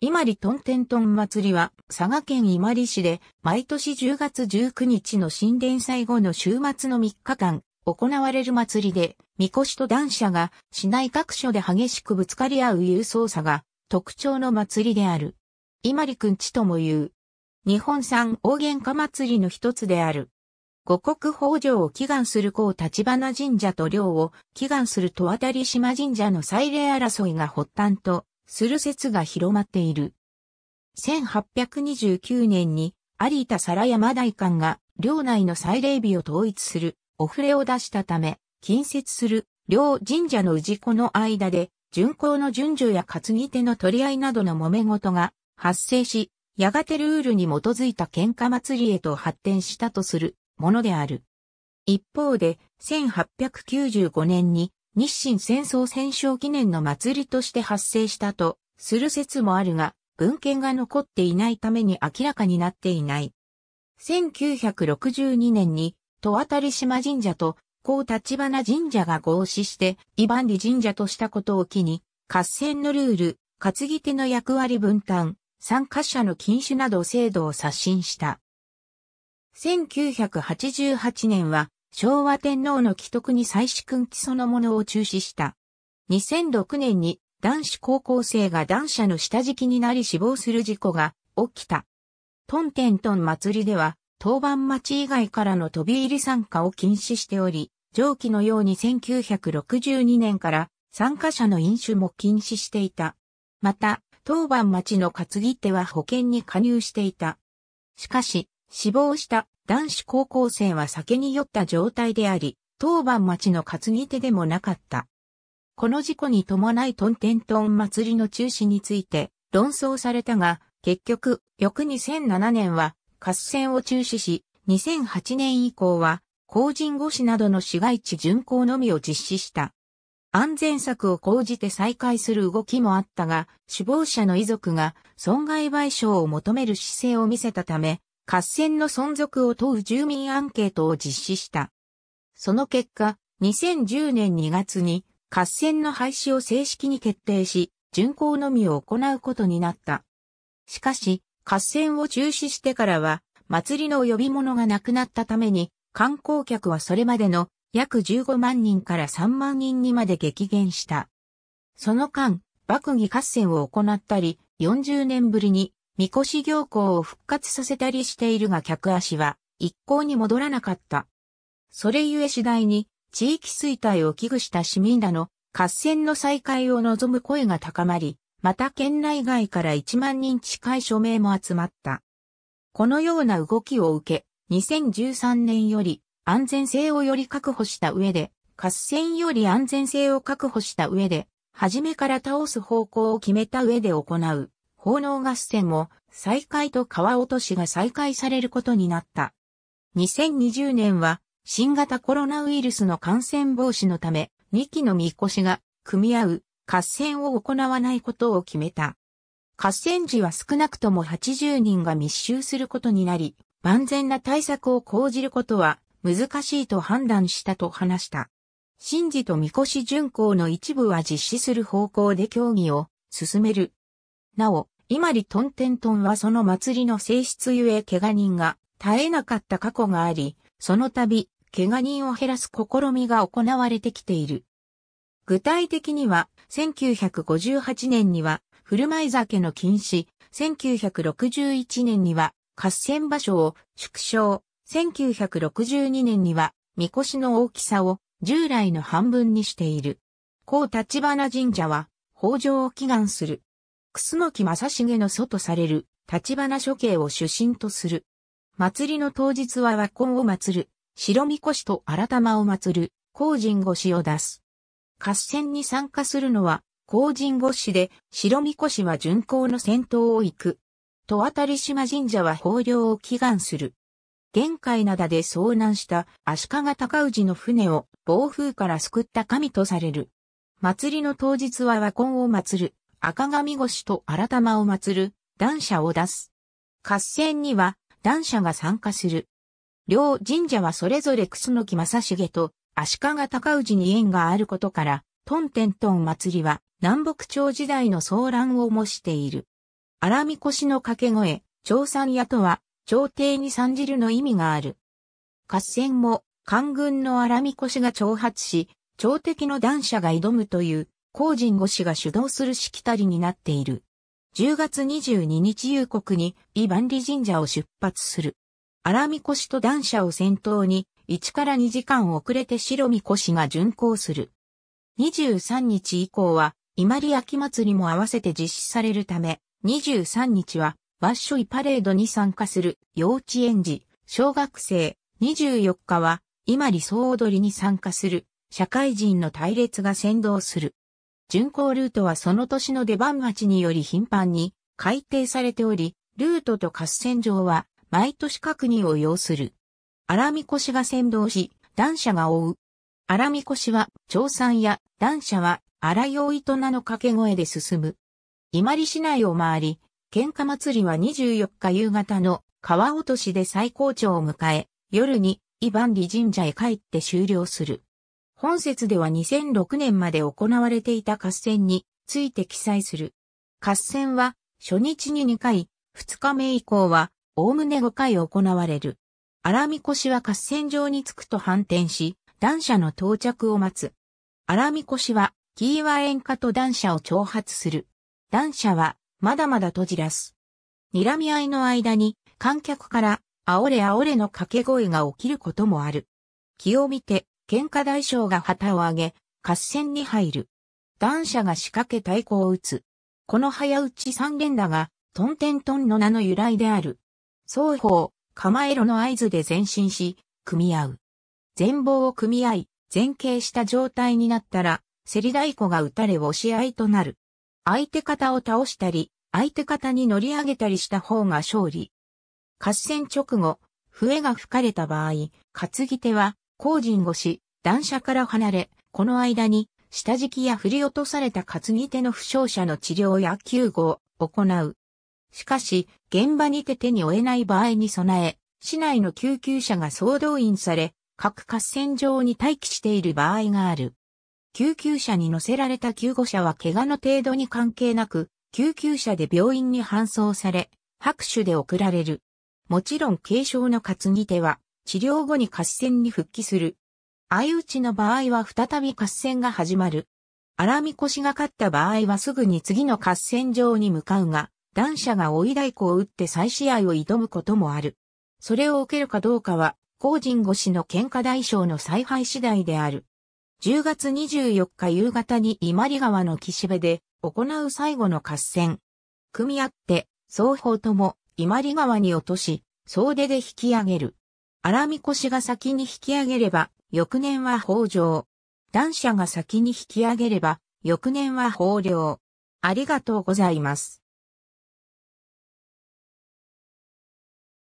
伊万里トンテントン祭りは佐賀県伊万里市で毎年10月19日の神殿祭後の週末の3日間行われる祭りで、みこしと男車が市内各所で激しくぶつかり合う勇壮さが特徴の祭りである。伊万里くんちとも言う。日本産大喧嘩祭りの一つである。五国豊穣を祈願する公立花神社と領を祈願する戸渡島神社の祭礼争いが発端とする説が広まっている。1829年に有田皿山大官が領内の祭礼日を統一するお触れを出したため、近接する両神社の氏子の間で、巡行の順序や担ぎ手の取り合いなどの揉め事が発生し、やがてルールに基づいた喧嘩祭りへと発展したとするものである。一方で、1895年に日清戦争戦勝記念の祭りとして発生したとする説もあるが、文献が残っていないために明らかになっていない。1962年に、戸渡島神社と高立花神社が合祀して、イバンリ神社としたことを機に、合戦のルール、担ぎ手の役割分担、参加者の禁止など制度を刷新した。1988年は昭和天皇の既得に祭祀訓記そのものを中止した。2006年に男子高校生が男車の下敷きになり死亡する事故が起きた。トンテントン祭りでは、当番町以外からの飛び入り参加を禁止しており、上記のように1962年から参加者の飲酒も禁止していた。また、当番町の担ぎ手は保険に加入していた。しかし、死亡した男子高校生は酒に酔った状態であり、当番町の担ぎ手でもなかった。この事故に伴いトンテントン祭りの中止について論争されたが、結局、翌2007年は合戦を中止し、2008年以降は、公人護市などの市街地巡行のみを実施した。安全策を講じて再開する動きもあったが、死亡者の遺族が損害賠償を求める姿勢を見せたため、合戦の存続を問う住民アンケートを実施した。その結果、2010年2月に合戦の廃止を正式に決定し、巡行のみを行うことになった。しかし、合戦を中止してからは、祭りの呼び物がなくなったために、観光客はそれまでの約15万人から3万人にまで激減した。その間、幕議合戦を行ったり、40年ぶりに三越し行幸を復活させたりしているが客足は一向に戻らなかった。それゆえ次第に地域衰退を危惧した市民らの合戦の再開を望む声が高まり、また県内外から1万人近い署名も集まった。このような動きを受け、2013年より安全性をより確保した上で、合戦より安全性を確保した上で、初めから倒す方向を決めた上で行う。奉納合戦も再開と川落としが再開されることになった。2020年は新型コロナウイルスの感染防止のため2機の見越が組み合う合戦を行わないことを決めた。合戦時は少なくとも80人が密集することになり、万全な対策を講じることは難しいと判断したと話した。神事とみ越し巡行の一部は実施する方向で協議を進める。なお、今里トンテントンはその祭りの性質ゆえ怪我人が絶えなかった過去があり、その度、怪我人を減らす試みが行われてきている。具体的には、1958年には、振る舞い酒の禁止、1961年には、合戦場所を縮小、1962年には、みこしの大きさを従来の半分にしている。高立花神社は、北条を祈願する楠木正成の祖とされる、立花処刑を出身とする。祭りの当日は和魂を祭る、白みこしと新玉を祭る、後人御師を出す。合戦に参加するのは、後人御師で、白みこしは巡行の先頭を行く。戸渡り島神社は豊漁を祈願する。玄界灘で遭難した足利尊氏の船を暴風から救った神とされる。祭りの当日は和魂を祭る、赤髪越と荒玉を祀る、男者を出す。合戦には、男者が参加する。両神社はそれぞれ楠木正成と足利高氏に縁があることから、トンテントン祭りは南北朝時代の騒乱を模している。荒みこしの掛け声、朝三屋とは、朝廷に参じるの意味がある。合戦も、官軍の荒みこしが挑発し、朝敵の男者が挑むという工人五氏が主導するしきたりになっている。10月22日夕刻に、伊万里神社を出発する。荒みこと断者を先頭に、1から2時間遅れて白御こが巡行する。23日以降は、伊万里秋祭りも合わせて実施されるため、23日は、ワッショイパレードに参加する幼稚園児、小学生、24日は、伊万里総踊りに参加する社会人の隊列が先導する。巡航ルートはその年の出番待ちにより頻繁に改定されており、ルートと合戦場は毎年確認を要する。荒みこしが先導し、段者が追う。荒みこしは、長山や段者は、荒用糸名の掛け声で進む。伊万里市内を回り、喧嘩祭りは24日夕方の川落としで最高潮を迎え、夜に伊万里神社へ帰って終了する。本節では2006年まで行われていた合戦について記載する。合戦は初日に2回、2日目以降はおおむね5回行われる。荒みこしは合戦場に着くと反転し、断車の到着を待つ。荒みこしは、キーワ演歌と断車を挑発する。断車は、まだまだ閉じらす。睨み合いの間に、観客から、あおれあおれの掛け声が起きることもある。気を見て、喧嘩大将が旗を上げ、合戦に入る。男者が仕掛け太鼓を打つ。この早打ち三連打が、トンテントンの名の由来である。双方、構えろの合図で前進し、組み合う。前棒を組み合い、前傾した状態になったら、競り太鼓が打たれ押し合いとなる。相手方を倒したり、相手方に乗り上げたりした方が勝利。合戦直後、笛が吹かれた場合、担ぎ手は工人越し、断車から離れ、この間に、下敷きや振り落とされた担ぎ手の負傷者の治療や救護を行う。しかし、現場にて手に負えない場合に備え、市内の救急車が総動員され、各合戦場に待機している場合がある。救急車に乗せられた救護者は怪我の程度に関係なく、救急車で病院に搬送され、拍手で送られる。もちろん軽症の担ぎ手は、治療後に合戦に復帰する。相打ちの場合は再び合戦が始まる。荒み腰が勝った場合はすぐに次の合戦場に向かうが、男者が追い太鼓を打って再試合を挑むこともある。それを受けるかどうかは、後人越しの喧嘩大将の采配次第である。10月24日夕方に伊万里川の岸辺で行う最後の合戦。組み合って、双方とも伊万里川に落とし、総出で引き上げる。荒み越が先に引き上げれば、翌年は北条。男者が先に引き上げれば、翌年は豊漁。ありがとうございます。